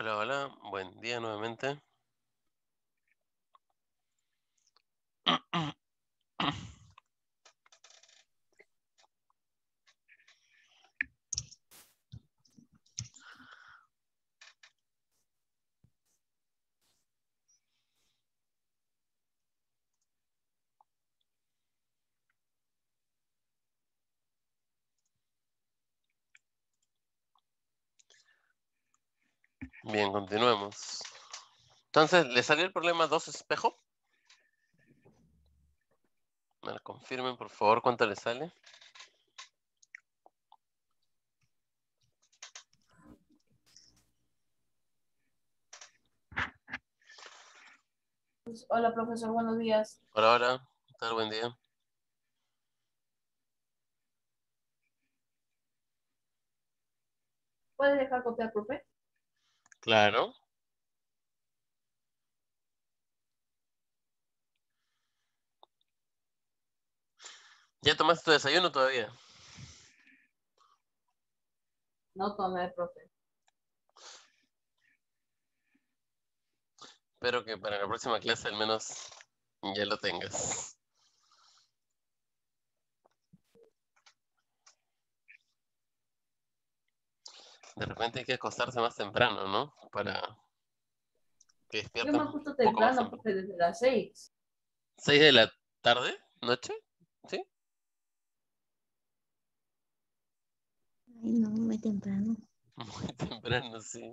Hola, hola, buen día nuevamente. Bien, continuemos. Entonces, ¿le salió el problema dos espejo? Me lo confirmen, por favor, cuánto le sale. Pues, hola, profesor, buenos días. Hola, hola. Buen día. ¿Puede dejar copiar, profe? Claro. ¿Ya tomaste tu desayuno todavía? No tomé, profe. Espero que para la próxima clase al menos ya lo tengas. De repente hay que acostarse más temprano, ¿no? Para que despierta. Yo me acuesto temprano porque desde las seis. ¿Seis de la tarde? ¿Noche? ¿Sí? Ay, no, muy temprano. Muy temprano, sí.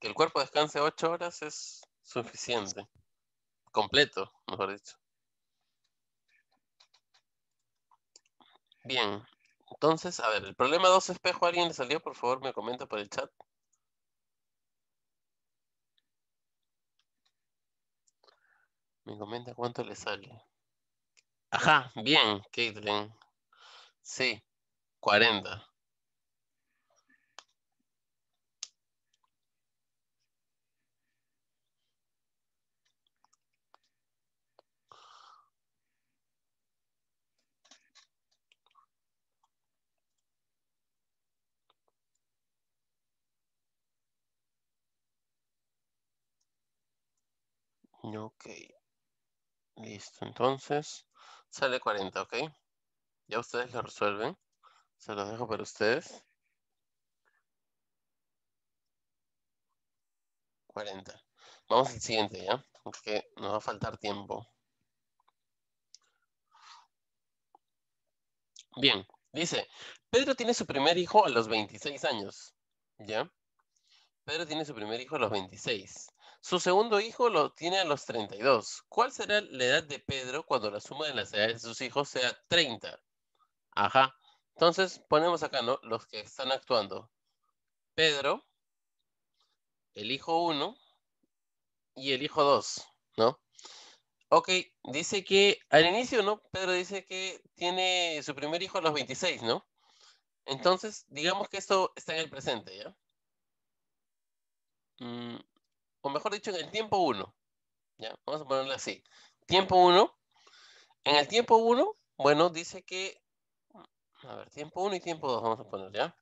Que el cuerpo descanse ocho horas es suficiente. Completo, mejor dicho. Bien, entonces, a ver, el problema dos espejo, ¿alguien le salió? Por favor, me comenta por el chat. Me comenta cuánto le sale. Ajá, bien, Caitlin. Sí, 40. Ok. Listo, entonces sale 40, ¿ok? Ya ustedes lo resuelven. Se los dejo para ustedes. 40. Vamos al siguiente, ¿ya? Porque nos va a faltar tiempo. Bien, dice, Pedro tiene su primer hijo a los 26 años, ¿ya? Pedro tiene su primer hijo a los 26. Su segundo hijo lo tiene a los 32. ¿Cuál será la edad de Pedro cuando la suma de las edades de sus hijos sea 30? Ajá. Entonces ponemos acá, ¿no? Los que están actuando. Pedro, el hijo 1 y el hijo 2, ¿no? Ok, dice que al inicio, ¿no? Pedro dice que tiene su primer hijo a los 26, ¿no? Entonces, digamos que esto está en el presente, ¿ya? Mm, o mejor dicho, en el tiempo 1. Vamos a ponerlo así. Tiempo 1. En el tiempo 1, bueno, dice que... A ver, tiempo 1 y tiempo 2 vamos a poner, ¿ya?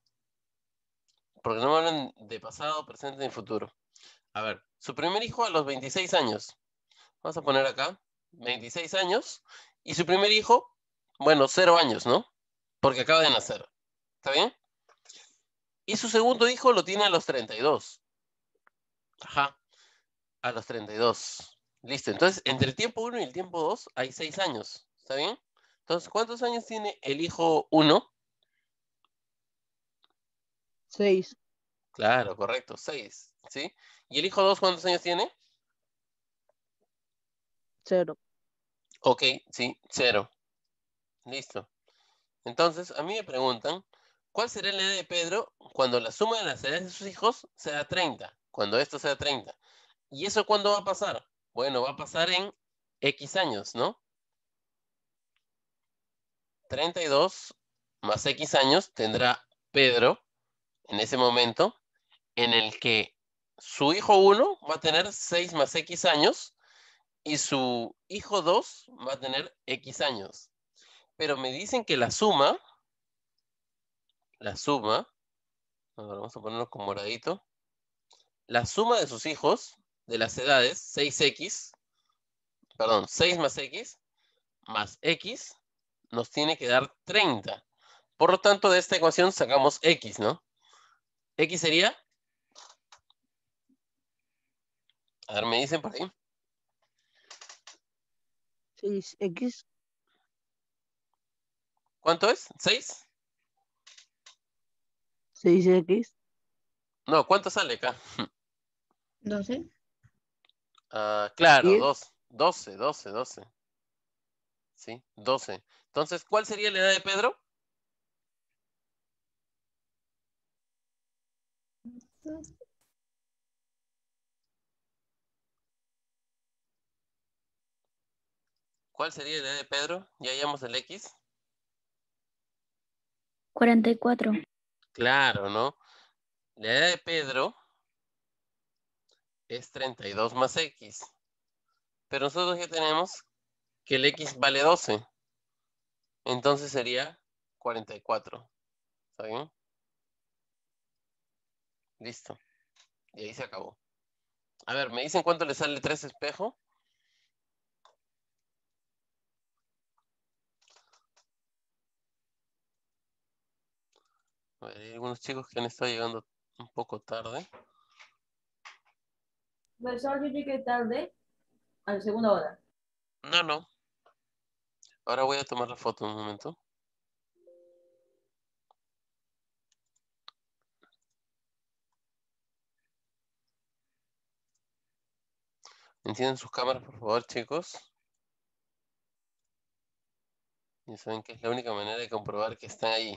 Porque no me hablan de pasado, presente ni futuro. A ver, su primer hijo a los 26 años. Vamos a poner acá, 26 años. Y su primer hijo, bueno, 0 años, ¿no? Porque acaba de nacer. ¿Está bien? Y su segundo hijo lo tiene a los 32. Ajá. A los 32. Listo. Entonces, entre el tiempo 1 y el tiempo 2 hay 6 años. ¿Está bien? Entonces, ¿cuántos años tiene el hijo 1? 6. Claro, correcto, 6. ¿Sí? ¿Y el hijo 2 cuántos años tiene? 0. Ok, sí, 0. Listo. Entonces, a mí me preguntan, ¿cuál será la edad de Pedro cuando la suma de las edades de sus hijos sea 30? Cuando esto sea 30. ¿Y eso cuándo va a pasar? Bueno, va a pasar en X años, ¿no? 32 más X años tendrá Pedro en ese momento en el que su hijo 1 va a tener 6 más X años y su hijo 2 va a tener X años. Pero me dicen que la suma, la suma, vamos a ponerlo con moradito, la suma de sus hijos de las edades, 6x, perdón, 6 más x más x nos tiene que dar 30. Por lo tanto, de esta ecuación sacamos x, ¿no? X sería... A ver, me dicen por ahí. 6x. ¿Cuánto es? ¿6? 6x. No, ¿cuánto sale acá? 12. Uh, claro, ¿Sí? 12, 12, 12. Sí, 12. Entonces, ¿cuál sería la edad de Pedro? ¿Cuál sería la edad de Pedro? Ya hallamos el X. 44. Claro, ¿no? La edad de Pedro es 32 más X. Pero nosotros ya tenemos que el X vale 12. Entonces sería 44. ¿Está bien? Listo. Y ahí se acabó. A ver, ¿me dicen cuánto le sale 3 espejo? hay algunos chicos que han estado llegando un poco tarde. Profesor, yo llegué tarde a la segunda hora. No, no. Ahora voy a tomar la foto un momento. Encienden sus cámaras, por favor, chicos. Ya saben que es la única manera de comprobar que están ahí.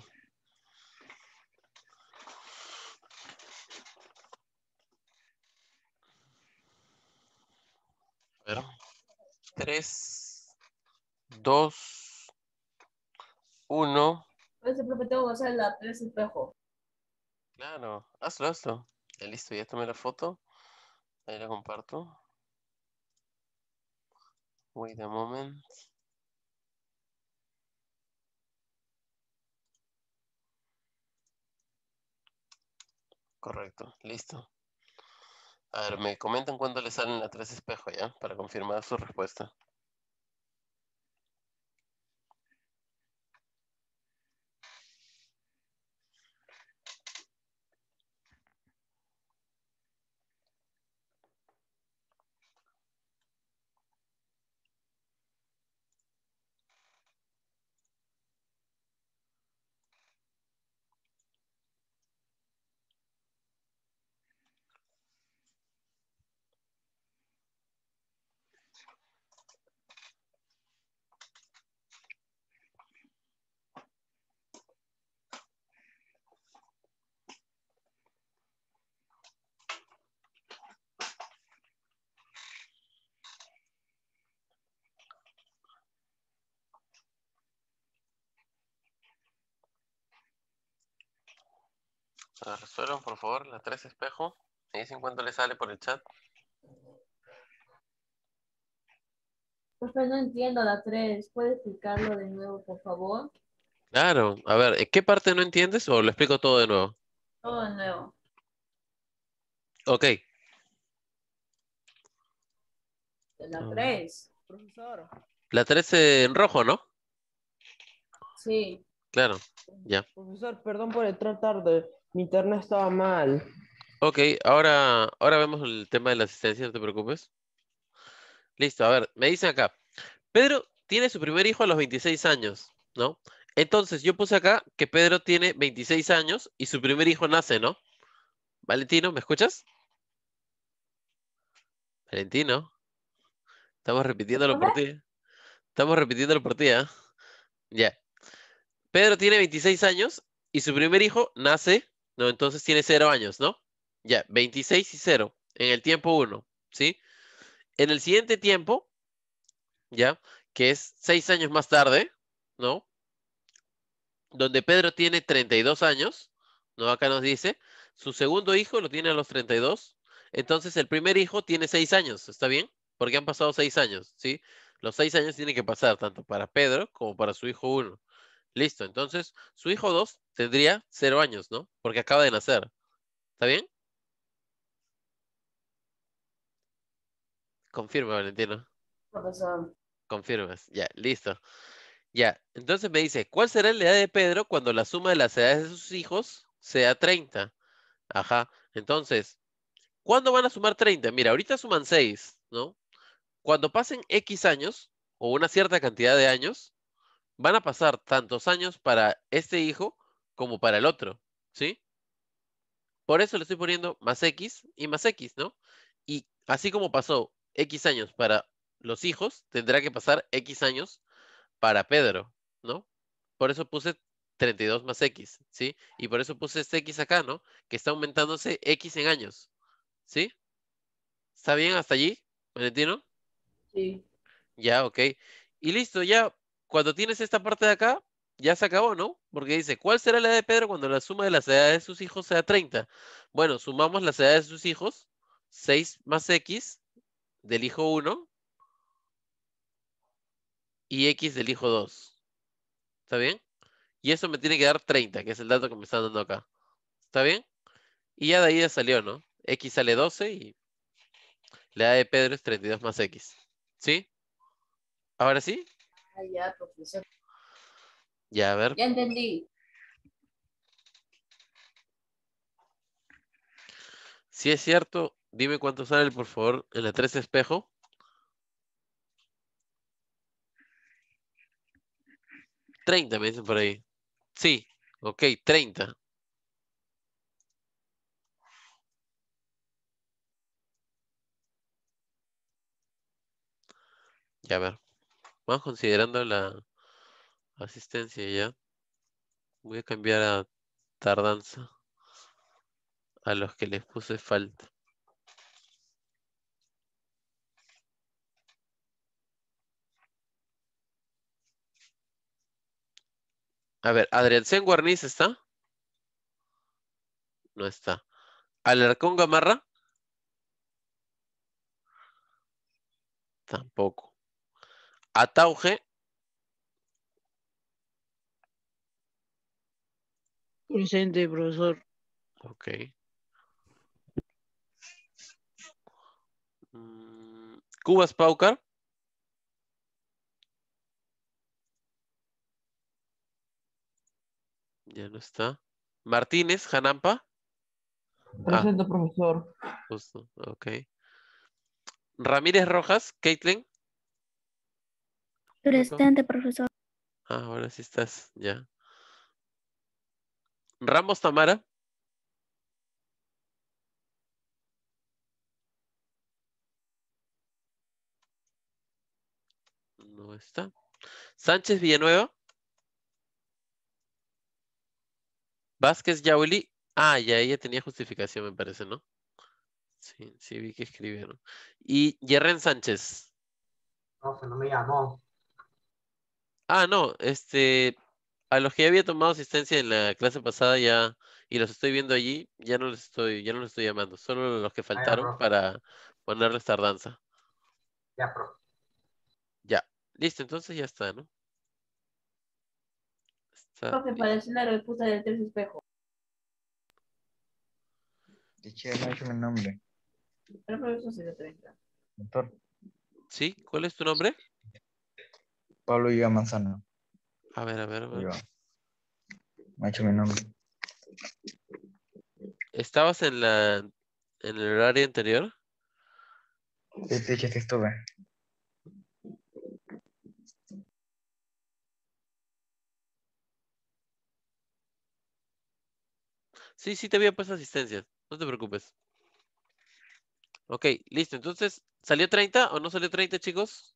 3, 2, 1. tengo que hacer Claro, hazlo, hazlo. Ya listo, ya tomé la foto. Ahí la comparto. Wait a moment. Correcto, listo. A ver, me comentan cuándo le salen a tres espejos, ¿ya? Para confirmar su respuesta. resuelvan, por favor, la 3, espejo. Ahí dicen cuánto le sale por el chat. Profesor, pues, no entiendo la 3. ¿Puede explicarlo de nuevo, por favor? Claro. A ver, ¿qué parte no entiendes o lo explico todo de nuevo? Todo de nuevo. Ok. La 3. Profesor. La 3 en rojo, ¿no? Sí. Claro, ya. Profesor, perdón por tratar de... Mi internet estaba mal. Ok, ahora, ahora vemos el tema de la asistencia, no te preocupes. Listo, a ver, me dicen acá. Pedro tiene su primer hijo a los 26 años, ¿no? Entonces, yo puse acá que Pedro tiene 26 años y su primer hijo nace, ¿no? Valentino, ¿me escuchas? Valentino. Estamos repitiéndolo por ti. Estamos repitiéndolo por ti, ¿eh? Ya. Pedro tiene 26 años y su primer hijo nace no, entonces tiene cero años, ¿no? Ya, 26 y 0 en el tiempo 1, ¿sí? En el siguiente tiempo, ya, que es seis años más tarde, ¿no? Donde Pedro tiene 32 años, ¿no? Acá nos dice, su segundo hijo lo tiene a los 32, entonces el primer hijo tiene seis años, ¿está bien? Porque han pasado seis años, ¿sí? Los seis años tienen que pasar tanto para Pedro como para su hijo 1. Listo, entonces su hijo 2 tendría 0 años, ¿no? Porque acaba de nacer. ¿Está bien? Confirma, Valentina. Confirmas, ya, listo. Ya, entonces me dice, ¿cuál será la edad de Pedro cuando la suma de las edades de sus hijos sea 30? Ajá, entonces, ¿cuándo van a sumar 30? Mira, ahorita suman 6, ¿no? Cuando pasen X años o una cierta cantidad de años, van a pasar tantos años para este hijo como para el otro, ¿sí? Por eso le estoy poniendo más X y más X, ¿no? Y así como pasó X años para los hijos, tendrá que pasar X años para Pedro, ¿no? Por eso puse 32 más X, ¿sí? Y por eso puse este X acá, ¿no? Que está aumentándose X en años, ¿sí? ¿Está bien hasta allí, Valentino? Sí. Ya, ok. Y listo, ya cuando tienes esta parte de acá, ya se acabó, ¿no? Porque dice, ¿cuál será la edad de Pedro cuando la suma de las edades de sus hijos sea 30? Bueno, sumamos las edades de sus hijos, 6 más X del hijo 1 y X del hijo 2. ¿Está bien? Y eso me tiene que dar 30, que es el dato que me están dando acá. ¿Está bien? Y ya de ahí ya salió, ¿no? X sale 12 y la edad de Pedro es 32 más X. ¿Sí? ¿Ahora sí? ya, profesor. Ya, a ver. Ya entendí. Si es cierto, dime cuánto sale, por favor, en la 3 espejo. Treinta, me dicen por ahí. Sí, ok, 30. Ya, a ver. Vamos considerando la asistencia ya. Voy a cambiar a tardanza a los que les puse falta. A ver, adriel Guarniz está. No está. Alarcón Gamarra. Tampoco. Atauge. Presente, profesor. Ok. Mm, Cubas Paucar. Ya no está. Martínez, Hanampa. Ah. Presente, profesor. Justo, ok. Ramírez Rojas, Caitlin. Presente, profesor. Ah, ahora sí estás, ya. Ramos Tamara. No está. Sánchez Villanueva. Vázquez Yauli. Ah, ya ella tenía justificación, me parece, ¿no? Sí, sí vi que escribieron. Y Yerren Sánchez. No, se no me llamó. Ah, no, este, a los que ya había tomado asistencia en la clase pasada ya y los estoy viendo allí, ya no les estoy, ya no les estoy llamando, solo los que ah, faltaron para ponerles tardanza. Ya, profe. Ya, listo, entonces ya está, ¿no? profe, para la de tres espejos. no es mi nombre. Doctor. ¿Sí? ¿Cuál es tu nombre? Pablo y Manzano. A ver, a ver, a ver. Me ha hecho mi nombre. ¿Estabas en la en el horario anterior? Sí, sí, estuve. Sí, sí te había puesto asistencia. No te preocupes. Ok, listo. Entonces, ¿salió 30 o no salió 30, chicos?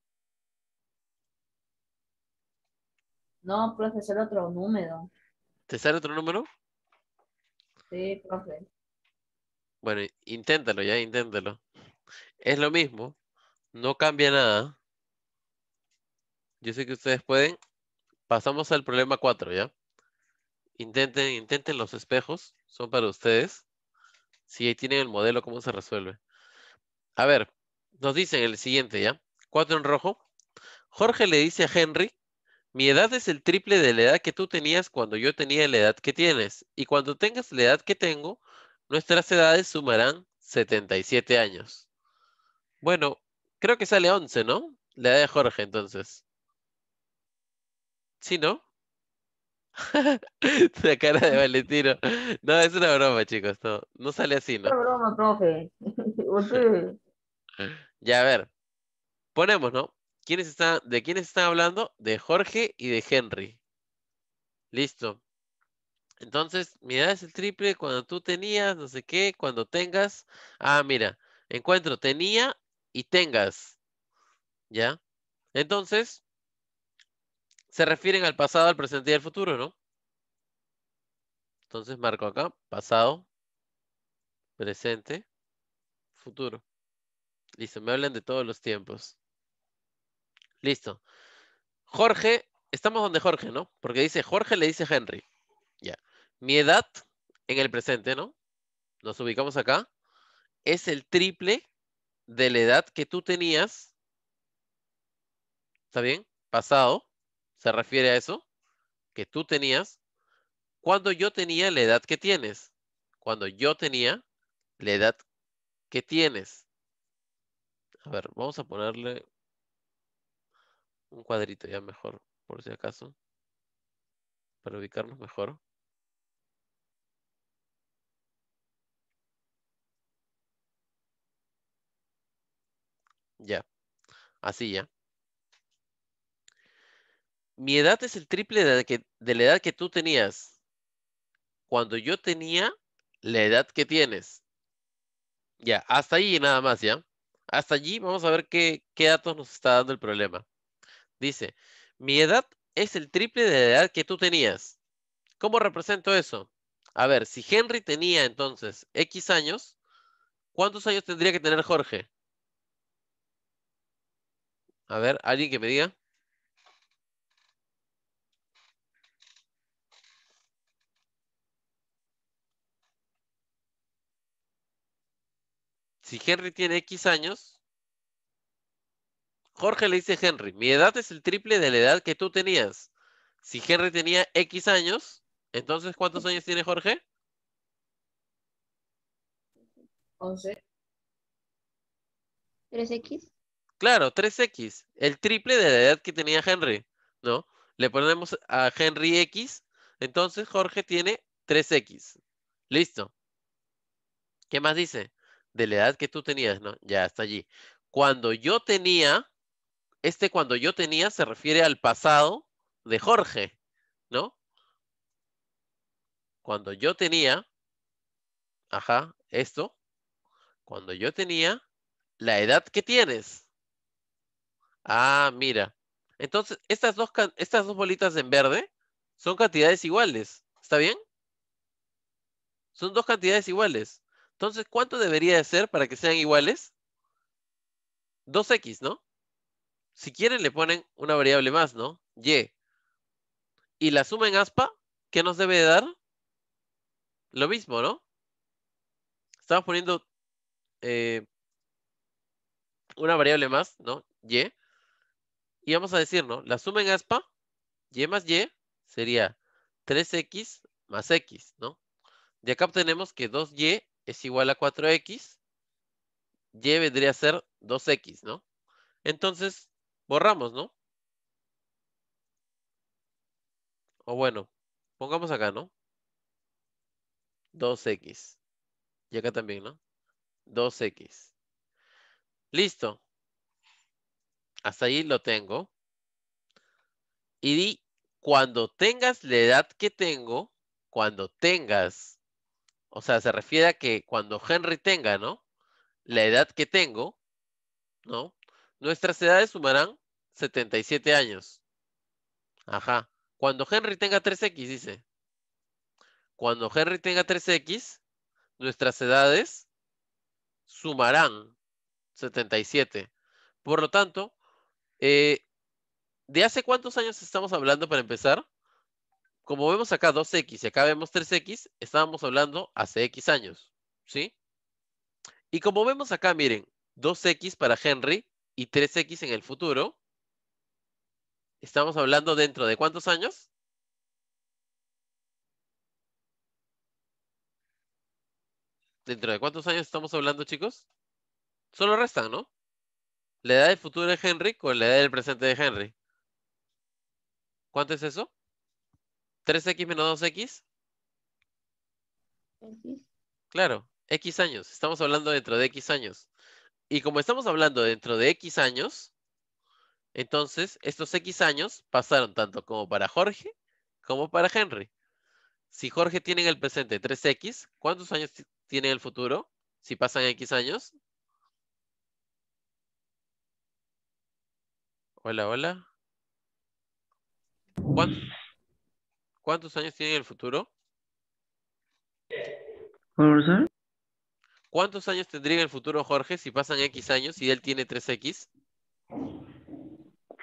No, profe, otro número. ¿Te sale otro número? Sí, profe. Bueno, inténtalo ya, inténtalo. Es lo mismo. No cambia nada. Yo sé que ustedes pueden. Pasamos al problema 4, ¿ya? Intenten, intenten los espejos. Son para ustedes. Si ahí tienen el modelo, cómo se resuelve. A ver, nos dicen el siguiente, ¿ya? 4 en rojo. Jorge le dice a Henry mi edad es el triple de la edad que tú tenías cuando yo tenía la edad que tienes. Y cuando tengas la edad que tengo, nuestras edades sumarán 77 años. Bueno, creo que sale 11, ¿no? La edad de Jorge, entonces. ¿Sí, no? la cara de Valentino. No, es una broma, chicos. No, sale así, ¿no? Es una broma, profe. ya, a ver. Ponemos, ¿no? ¿De quiénes están hablando? De Jorge y de Henry. Listo. Entonces, mi edad es el triple cuando tú tenías, no sé qué, cuando tengas. Ah, mira, encuentro tenía y tengas. ¿Ya? Entonces, se refieren al pasado, al presente y al futuro, ¿no? Entonces marco acá, pasado, presente, futuro. Listo, me hablan de todos los tiempos. Listo. Jorge, estamos donde Jorge, ¿no? Porque dice Jorge, le dice Henry. Ya. Mi edad en el presente, ¿no? Nos ubicamos acá. Es el triple de la edad que tú tenías. ¿Está bien? Pasado. Se refiere a eso. Que tú tenías. Cuando yo tenía la edad que tienes. Cuando yo tenía la edad que tienes. A ver, vamos a ponerle un cuadrito ya mejor, por si acaso, para ubicarnos mejor. Ya, así ya. Mi edad es el triple de, la de la edad que tú tenías. Cuando yo tenía la edad que tienes. Ya, hasta allí nada más, ¿ya? Hasta allí vamos a ver qué, qué datos nos está dando el problema. Dice, mi edad es el triple de la edad que tú tenías. ¿Cómo represento eso? A ver, si Henry tenía entonces X años, ¿cuántos años tendría que tener Jorge? A ver, alguien que me diga. Si Henry tiene X años, Jorge le dice Henry, mi edad es el triple de la edad que tú tenías. Si Henry tenía X años, entonces ¿cuántos años tiene Jorge? 11. 3X. Claro, 3X, el triple de la edad que tenía Henry, ¿no? Le ponemos a Henry X, entonces Jorge tiene 3X. Listo. ¿Qué más dice? De la edad que tú tenías, ¿no? Ya está allí. Cuando yo tenía, este cuando yo tenía se refiere al pasado de Jorge, ¿no? Cuando yo tenía, ajá, esto, cuando yo tenía la edad que tienes. Ah, mira. Entonces, estas dos, estas dos bolitas en verde son cantidades iguales, ¿está bien? Son dos cantidades iguales. Entonces, ¿cuánto debería de ser para que sean iguales? 2x, ¿no? Si quieren, le ponen una variable más, ¿no? Y. Y la suma en aspa, ¿qué nos debe dar? Lo mismo, ¿no? Estamos poniendo eh, una variable más, ¿no? Y. Y vamos a decir, ¿no? La suma en aspa, y más y, sería 3x más x, ¿no? De acá obtenemos que 2y es igual a 4x. Y vendría a ser 2x, ¿no? Entonces, Borramos, ¿no? O bueno, pongamos acá, ¿no? 2x. Y acá también, ¿no? 2x. Listo. Hasta ahí lo tengo. Y di, cuando tengas la edad que tengo, cuando tengas, o sea, se refiere a que cuando Henry tenga, ¿no? La edad que tengo, ¿no? Nuestras edades sumarán 77 años. Ajá. Cuando Henry tenga 3X, dice. Cuando Henry tenga 3X, nuestras edades sumarán 77. Por lo tanto, eh, ¿de hace cuántos años estamos hablando para empezar? Como vemos acá 2X y acá vemos 3X, estábamos hablando hace X años, ¿sí? Y como vemos acá, miren, 2X para Henry y 3x en el futuro, estamos hablando dentro de cuántos años? ¿Dentro de cuántos años estamos hablando, chicos? Solo resta, ¿no? La edad del futuro de Henry con la edad del presente de Henry. ¿Cuánto es eso? 3x menos 2x. Claro, x años. Estamos hablando dentro de x años. Y como estamos hablando dentro de X años, entonces estos X años pasaron tanto como para Jorge como para Henry. Si Jorge tiene en el presente 3X, ¿cuántos años tiene en el futuro? Si pasan X años. Hola, hola. ¿Cuántos, años tiene en el futuro? ¿Cuántos años tendría en el futuro Jorge si pasan X años y él tiene 3X? Eh, pues,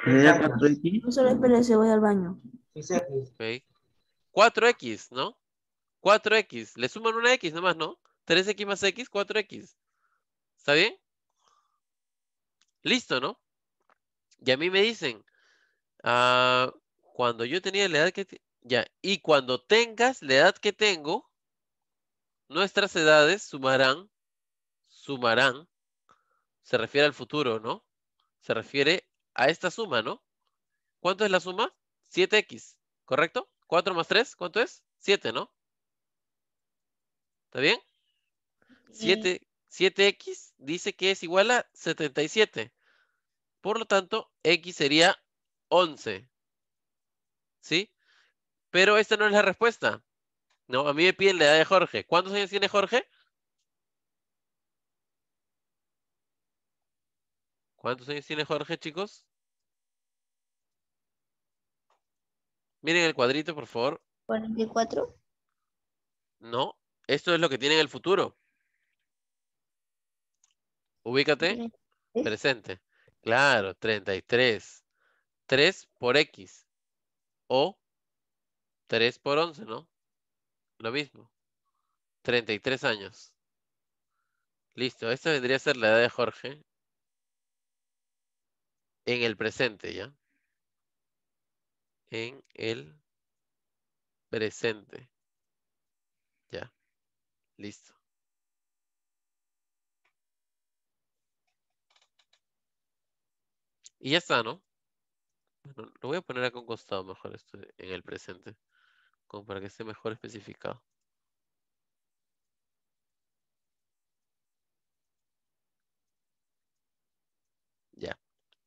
pues, no pero se voy al baño. Okay. 4X, ¿no? 4X. Le suman una X nomás, ¿no? 3X más X, 4X. ¿Está bien? Listo, ¿no? Y a mí me dicen, ah, cuando yo tenía la edad que... Ya, y cuando tengas la edad que tengo, nuestras edades sumarán sumarán se refiere al futuro, ¿no? Se refiere a esta suma, ¿no? ¿Cuánto es la suma? 7x, ¿correcto? 4 más 3, ¿cuánto es? 7, ¿no? ¿Está bien? 7, x dice que es igual a 77. Por lo tanto, x sería 11. ¿Sí? Pero esta no es la respuesta. No, a mí me piden la edad de Jorge. ¿Cuántos años tiene Jorge? ¿Cuántos años tiene Jorge, chicos? Miren el cuadrito, por favor. 44. No, esto es lo que tiene en el futuro. Ubícate. Presente. Claro, 33. 3 por X. O 3 por 11, ¿no? Lo mismo. 33 años. Listo, esta vendría a ser la edad de Jorge en el presente, ¿ya? En el presente. Ya. Listo. Y ya está, ¿no? lo voy a poner acá un costado mejor esto en el presente, como para que esté mejor especificado.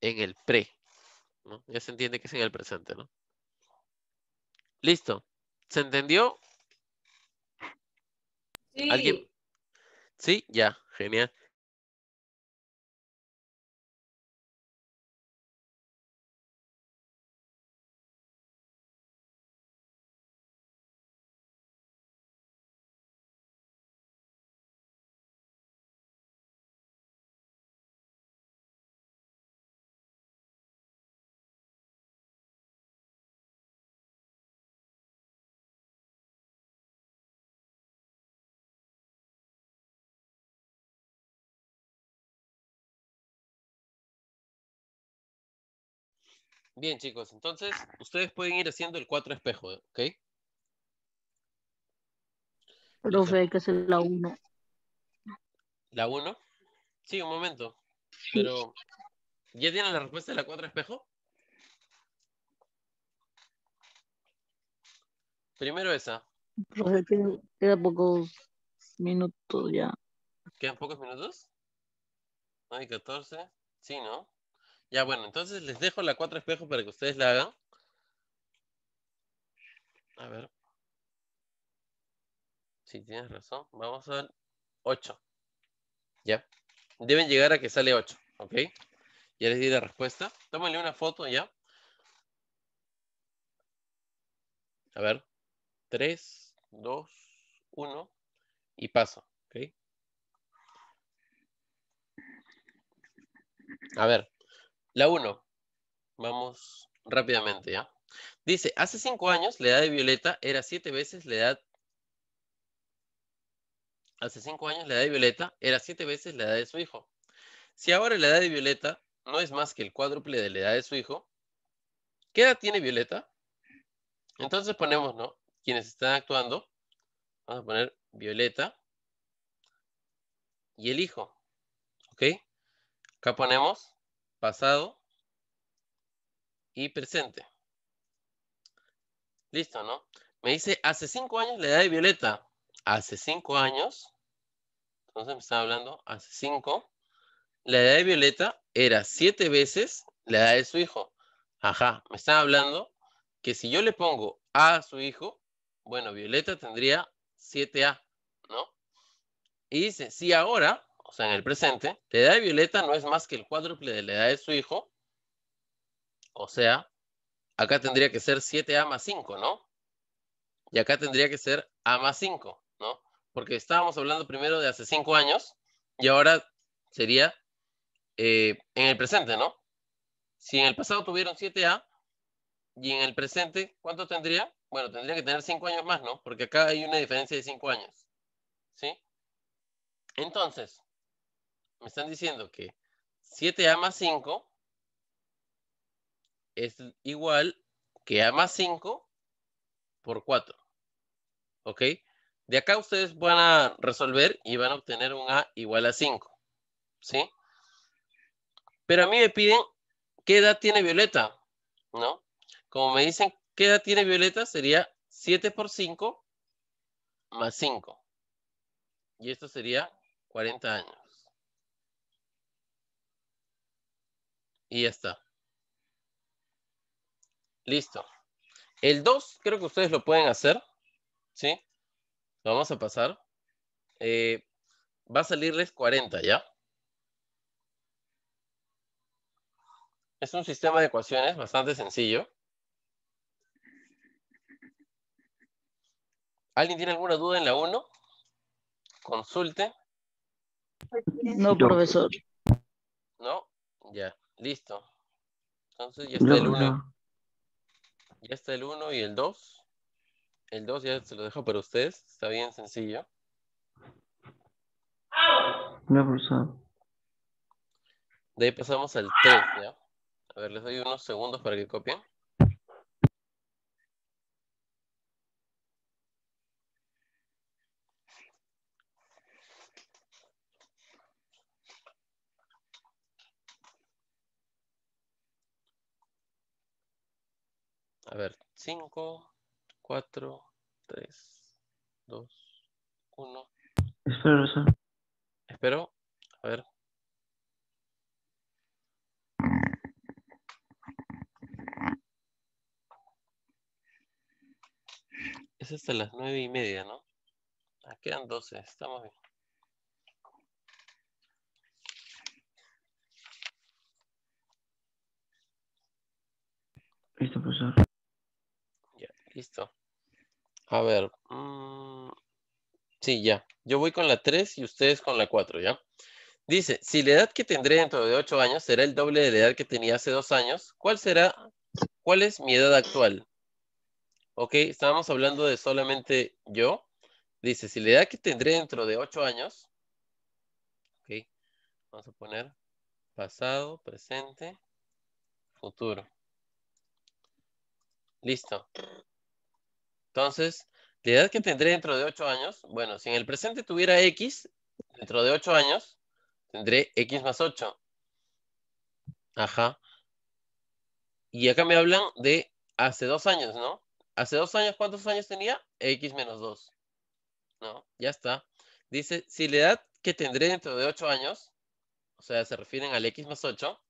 en el pre. Ya se entiende que es en el presente, ¿no? Listo. ¿Se entendió? Sí. ¿Alguien? Sí, ya, genial. Bien, chicos, entonces ustedes pueden ir haciendo el cuatro espejo, ¿ok? Profe, hay que hacer la 1. ¿La 1? Sí, un momento. Pero, ¿ya tienen la respuesta de la 4 espejo? Primero esa. Profe, quedan queda pocos minutos ya. ¿Quedan pocos minutos? Hay 14. Sí, ¿no? Ya, bueno, entonces les dejo la cuatro espejos para que ustedes la hagan. A ver. Si tienes razón. Vamos al 8. Ya. Deben llegar a que sale 8. ¿Ok? Ya les di la respuesta. Tómenle una foto ya. A ver. 3, 2, 1. Y paso. ¿Ok? A ver. La 1. Vamos rápidamente, ¿ya? Dice, hace 5 años la edad de Violeta era 7 veces la edad... Hace cinco años la edad de Violeta era 7 veces la edad de su hijo. Si ahora la edad de Violeta no es más que el cuádruple de la edad de su hijo, ¿qué edad tiene Violeta? Entonces ponemos, ¿no? Quienes están actuando, vamos a poner Violeta y el hijo, ¿ok? Acá ponemos pasado y presente. Listo, ¿no? Me dice, hace cinco años la edad de Violeta. Hace cinco años, entonces me está hablando, hace cinco, la edad de Violeta era siete veces la edad de su hijo. Ajá, me está hablando que si yo le pongo A su hijo, bueno, Violeta tendría 7A, ¿no? Y dice, si ahora o sea, en el presente, la edad de Violeta no es más que el cuádruple de la edad de su hijo, o sea, acá tendría que ser 7A más 5, ¿no? Y acá tendría que ser A más 5, ¿no? Porque estábamos hablando primero de hace 5 años y ahora sería eh, en el presente, ¿no? Si en el pasado tuvieron 7A y en el presente, ¿cuánto tendría? Bueno, tendría que tener 5 años más, ¿no? Porque acá hay una diferencia de 5 años, ¿sí? Entonces, me están diciendo que 7A más 5 es igual que A más 5 por 4. ¿Ok? De acá ustedes van a resolver y van a obtener un A igual a 5. ¿Sí? Pero a mí me piden, ¿qué edad tiene Violeta? ¿No? Como me dicen, ¿qué edad tiene Violeta? Sería 7 por 5 más 5. Y esto sería 40 años. Y ya está. Listo. El 2 creo que ustedes lo pueden hacer. ¿Sí? Lo vamos a pasar. Eh, va a salirles 40, ¿ya? Es un sistema de ecuaciones bastante sencillo. ¿Alguien tiene alguna duda en la 1? Consulte. No, profesor. No, ya. Listo. Entonces ya está el 1. Ya está el 1 y el 2. El 2 ya se lo dejo para ustedes. Está bien sencillo. De ahí pasamos al 3, ¿ya? A ver, les doy unos segundos para que copien. A ver, 5, 4, 3, 2, 1. Espero, eso. Espero. A ver. Es hasta las 9 y media, ¿no? Ah, quedan 12, estamos bien. Listo, profesor. Listo. A ver. Ah. sí, ya. Yo voy con la 3 y ustedes con la 4, ¿ya? Dice, si la edad que tendré dentro de 8 años será el doble de la edad que tenía hace 2 años, ¿cuál será, cuál es mi edad actual? Ok, estábamos hablando de solamente yo. Dice, si la edad que tendré dentro de 8 años, ok, vamos a poner pasado, presente, futuro. Listo. Entonces, la edad que tendré dentro de 8 años, bueno, si en el presente tuviera X, dentro de 8 años tendré X más 8. Ajá. Y acá me hablan de hace 2 años, ¿no? Hace 2 años, ¿cuántos años tenía? X menos 2. ¿No? Ya está. Dice, si la edad que tendré dentro de 8 años, o sea, se refieren al X más 8,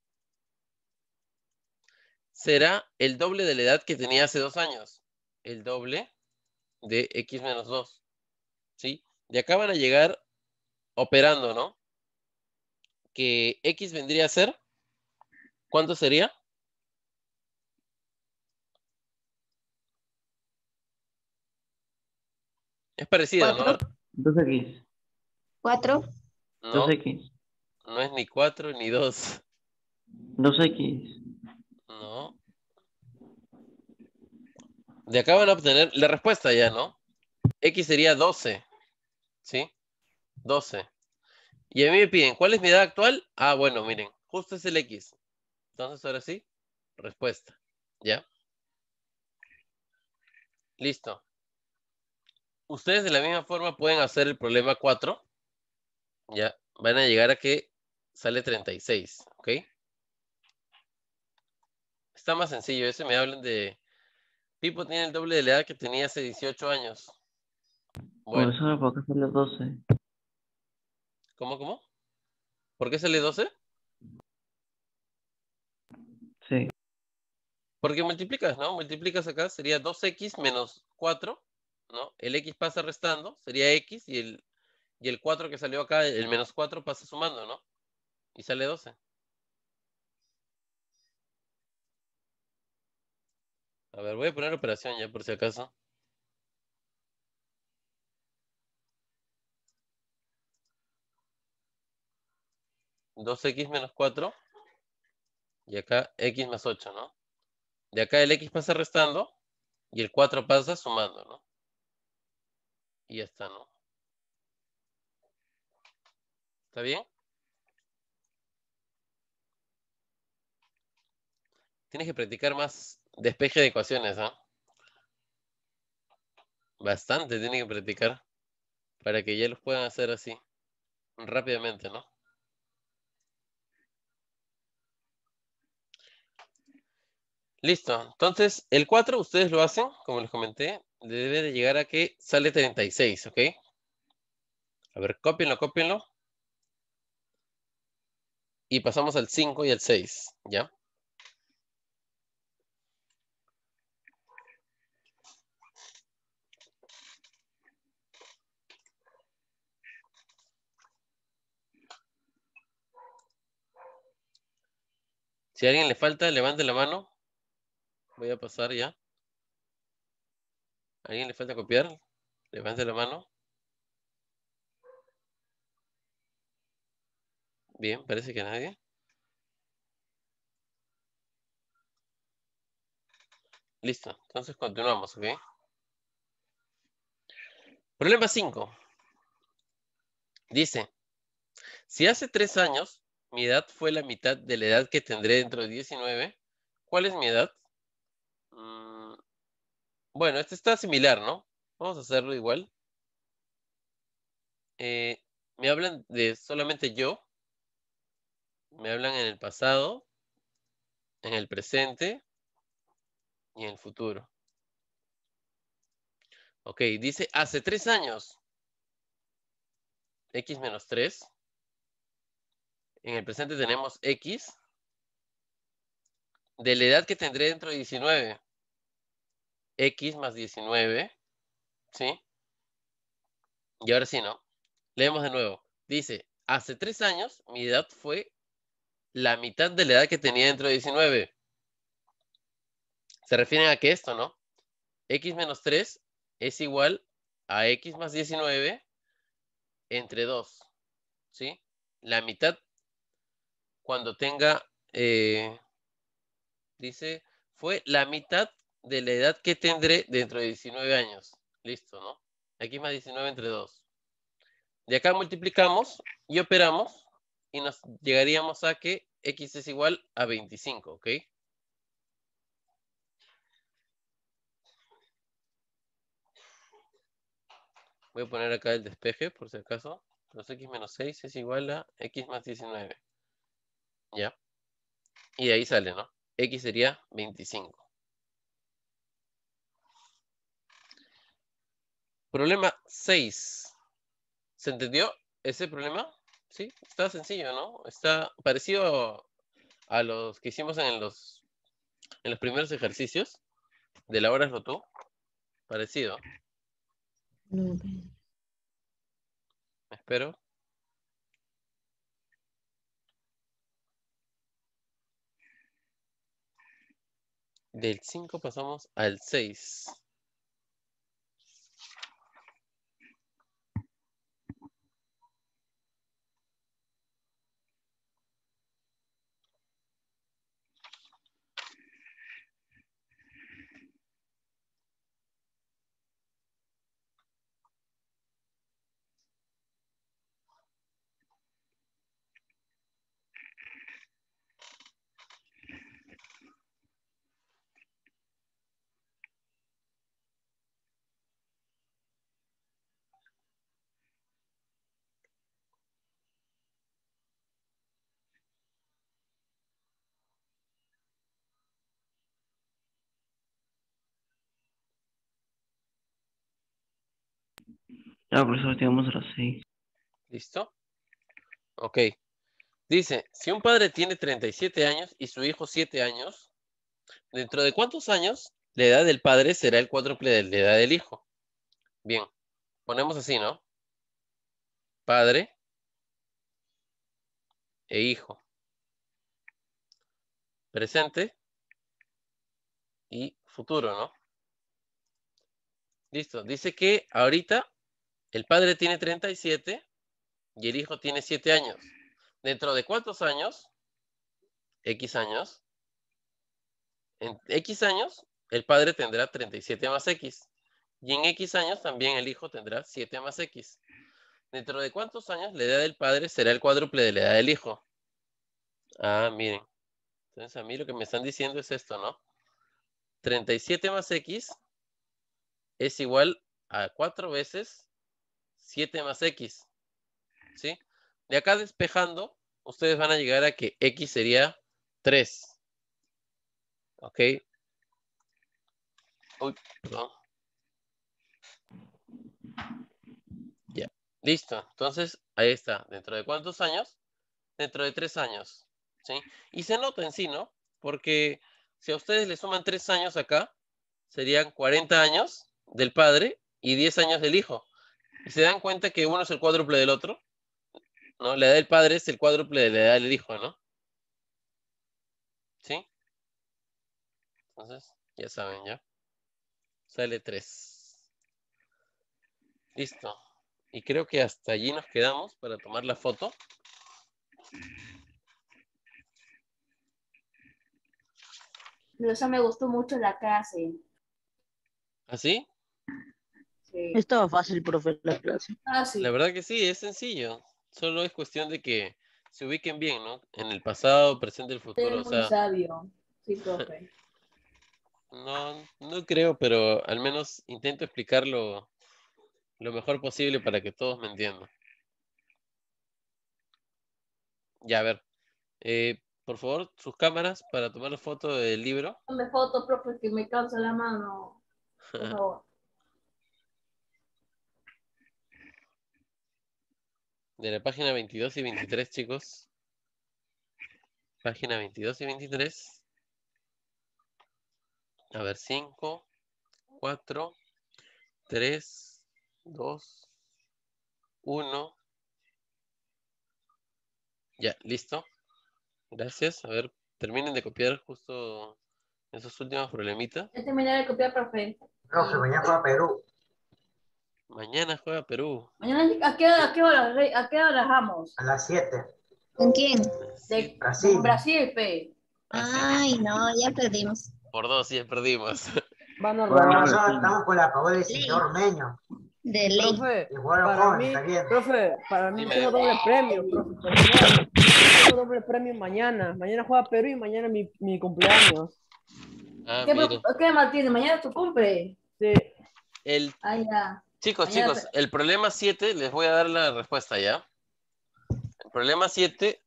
será el doble de la edad que tenía hace 2 años. El doble de x menos 2. ¿Sí? De acá van a llegar operando, ¿no? Que x vendría a ser, ¿cuánto sería? Es parecido, no ¿no? 2x. 4. No, 2x. No es ni 4 ni 2. 2x. No. De acá van a obtener la respuesta ya, ¿no? X sería 12. ¿Sí? 12. Y a mí me piden, ¿cuál es mi edad actual? Ah, bueno, miren, justo es el X. Entonces, ahora sí, respuesta. ¿Ya? Listo. Ustedes de la misma forma pueden hacer el problema 4. Ya, van a llegar a que sale 36, ¿ok? Está más sencillo, ese me hablan de tipo tiene el doble de la edad que tenía hace 18 años. Bueno. Por eso, ¿por qué sale 12? ¿Cómo, cómo? ¿Por qué sale 12? Sí. Porque multiplicas, ¿no? Multiplicas acá, sería 2x menos 4, ¿no? El x pasa restando, sería x, y y el 4 que salió acá, el menos 4 pasa sumando, ¿no? Y sale 12. A ver, voy a poner operación ya por si acaso. 2 x menos 4. Y acá x más 8, ¿no? De acá el x pasa restando y el 4 pasa sumando, ¿no? Y ya está, ¿no? ¿Está bien? Tienes que practicar más Despeje de ecuaciones, ¿ah? Bastante tienen que practicar para que ya los puedan hacer así rápidamente, ¿no? Listo. Entonces, el 4 ustedes lo hacen, como les comenté, debe de llegar a que sale 36, ¿ok? A ver, cópienlo, cópienlo. Y pasamos al 5 y al 6, ¿ya? Si a alguien le falta, levante la mano. Voy a pasar ya. ¿A alguien le falta copiar? Levante la mano. Bien, parece que nadie. Listo, entonces continuamos, ¿ok? Problema 5. Dice, si hace tres años mi edad fue la mitad de la edad que tendré dentro de 19. ¿Cuál es mi edad? Mm, bueno, este está similar, ¿no? Vamos a hacerlo igual. Eh, me hablan de solamente yo. Me hablan en el pasado, en el presente y en el futuro. Ok, dice hace tres años. X menos 3 en el presente tenemos X de la edad que tendré dentro de 19. X más 19, ¿sí? Y ahora sí, ¿no? Leemos de nuevo. Dice, hace tres años mi edad fue la mitad de la edad que tenía dentro de 19. Se refieren a que esto, ¿no? X menos 3 es igual a X más 19 entre 2, ¿sí? La mitad cuando tenga, eh, dice, fue la mitad de la edad que tendré dentro de 19 años. Listo, ¿no? Aquí más 19 entre 2. De acá multiplicamos y operamos y nos llegaríamos a que x es igual a 25, ¿ok? Voy a poner acá el despeje por si acaso. Los x menos 6 es igual a x más 19. ¿ya? Y de ahí sale, ¿no? X sería 25. Problema 6. ¿Se entendió ese problema? Sí, está sencillo, ¿no? Está parecido a los que hicimos en los, en los primeros ejercicios de la hora tú Parecido. No. Espero. Del 5 pasamos al 6. Ah, por eso tenemos ¿Listo? Ok. Dice, si un padre tiene 37 años y su hijo 7 años, ¿dentro de cuántos años la edad del padre será el cuádruple de la edad del hijo? Bien, ponemos así, ¿no? Padre e hijo. Presente y futuro, ¿no? Listo. Dice que ahorita el padre tiene 37 y el hijo tiene 7 años. ¿Dentro de cuántos años? X años. En X años, el padre tendrá 37 más X. Y en X años también el hijo tendrá 7 más X. ¿Dentro de cuántos años la edad del padre será el cuádruple de la edad del hijo? Ah, miren. Entonces a mí lo que me están diciendo es esto, ¿no? 37 más X es igual a 4 veces 7 más x. ¿Sí? De acá despejando, ustedes van a llegar a que x sería 3. ¿Ok? Uy, perdón. Ya, listo. Entonces, ahí está. ¿Dentro de cuántos años? Dentro de 3 años. ¿Sí? Y se nota en sí, ¿no? Porque si a ustedes le suman 3 años acá, serían 40 años del padre y 10 años del hijo se dan cuenta que uno es el cuádruple del otro, ¿no? La edad del padre es el cuádruple de la edad del hijo, ¿no? ¿Sí? Entonces, ya saben, ¿ya? Sale 3. Listo. Y creo que hasta allí nos quedamos para tomar la foto. Pero eso me gustó mucho la clase. ¿Ah, sí? Estaba fácil, profe, ah, la verdad que sí, es sencillo. Solo es cuestión de que se ubiquen bien, ¿no? En el pasado, presente y futuro. sí, profe. No, no creo, pero al menos intento explicarlo lo mejor posible para que todos me entiendan. Ya, a ver. Eh, por favor, sus cámaras para tomar foto del libro. Dame foto, profe, que me cansa la mano. Por de la página 22 y 23, chicos. Página 22 y 23. A ver, 5, 4, 3, 2, 1. Ya, listo. Gracias. A ver, terminen de copiar justo esos últimos problemitas. Ya terminé de copiar, profe. se mañana para Perú. Mañana juega Perú. Mañana, ¿a qué, a qué hora, a qué hora vamos? A las 7. ¿Con quién? De, Brasil. Con Brasil, pe. Ay, no, ya perdimos. Por dos, ya perdimos. Bueno, nosotros estamos con la favor del señor Meño. De ley. Profe, para mí, profe, para mí tengo doble premio, profe. tengo doble premio mañana. Mañana juega Perú y mañana mi, mi cumpleaños. Ah, ¿Qué, ¿Qué, Martín? ¿Mañana tu cumple? Sí. El... Ah, Chicos, chicos, el problema 7, les voy a dar la respuesta ya. El problema 7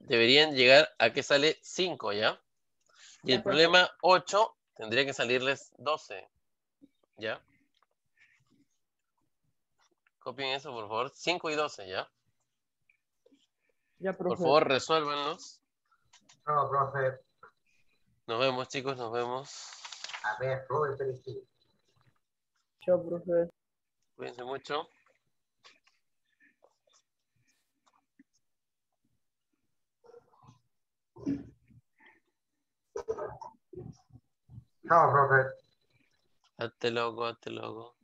deberían llegar a que sale 5, ¿ya? Y el problema 8 tendría que salirles 12, ¿ya? Copien eso, por favor. 5 y 12, ¿ya? Ya, profe. Por favor, resuélvanlos. No, profe. Nos vemos, chicos, nos vemos. A ver, profe, feliz Chao, profe. Cuídense mucho. Chao, profe. Hasta luego, hasta luego.